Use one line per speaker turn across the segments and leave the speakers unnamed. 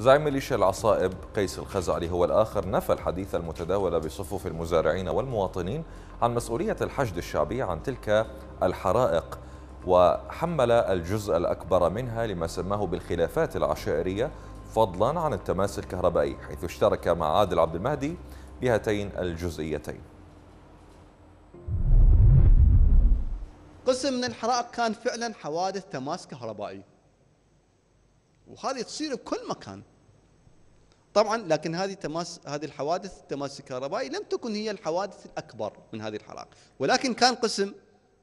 زعيم ميليشيا العصائب قيس الخزعلي هو الآخر نفى الحديث المتداول بصفوف المزارعين والمواطنين عن مسؤولية الحشد الشعبي عن تلك الحرائق وحمل الجزء الأكبر منها لما سماه بالخلافات العشائرية فضلا عن التماس الكهربائي حيث اشترك مع عادل عبد المهدي بهاتين الجزئيتين
قسم من الحرائق كان فعلا حوادث تماس كهربائي وهذه تصير بكل مكان طبعا لكن هذه تماس هذه الحوادث التماس الكهربائي لم تكن هي الحوادث الاكبر من هذه الحرائق ولكن كان قسم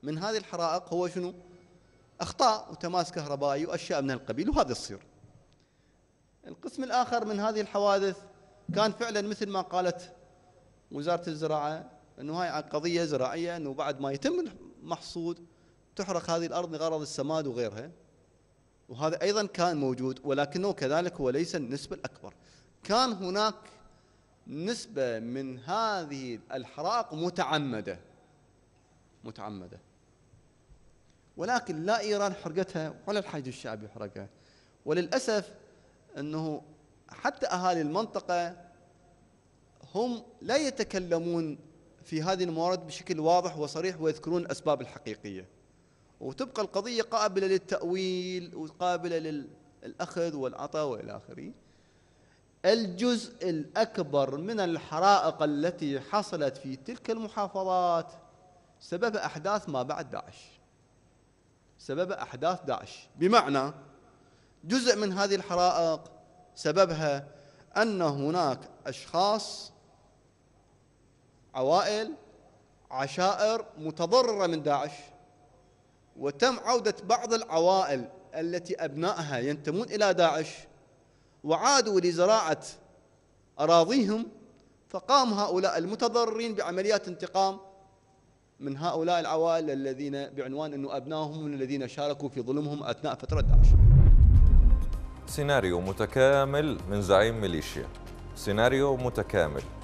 من هذه الحرائق هو شنو اخطاء وتماس كهربائي واشياء من القبيل وهذا تصير القسم الاخر من هذه الحوادث كان فعلا مثل ما قالت وزاره الزراعه انه هاي قضيه زراعيه انه بعد ما يتم المحصود تحرق هذه الارض لغرض السماد وغيرها وهذا أيضا كان موجود ولكنه كذلك هو ليس النسبة الأكبر كان هناك نسبة من هذه الحرائق متعمدة متعمدة ولكن لا إيران حرقتها ولا الحج الشعبي حرقها وللأسف أنه حتى أهالي المنطقة هم لا يتكلمون في هذه الموارد بشكل واضح وصريح ويذكرون الأسباب الحقيقية وتبقى القضية قابلة للتأويل وقابلة للأخذ والعطاء وإلى آخره الجزء الأكبر من الحرائق التي حصلت في تلك المحافظات سبب أحداث ما بعد داعش سبب أحداث داعش بمعنى جزء من هذه الحرائق سببها أن هناك أشخاص عوائل عشائر متضررة من داعش وتم عودة بعض العوائل التي أبنائها ينتمون إلى داعش وعادوا لزراعة أراضيهم فقام هؤلاء المتضررين بعمليات انتقام من هؤلاء العوائل الذين بعنوان أنه أبنائهم الذين شاركوا في ظلمهم أثناء فترة داعش
سيناريو متكامل من زعيم ميليشيا سيناريو متكامل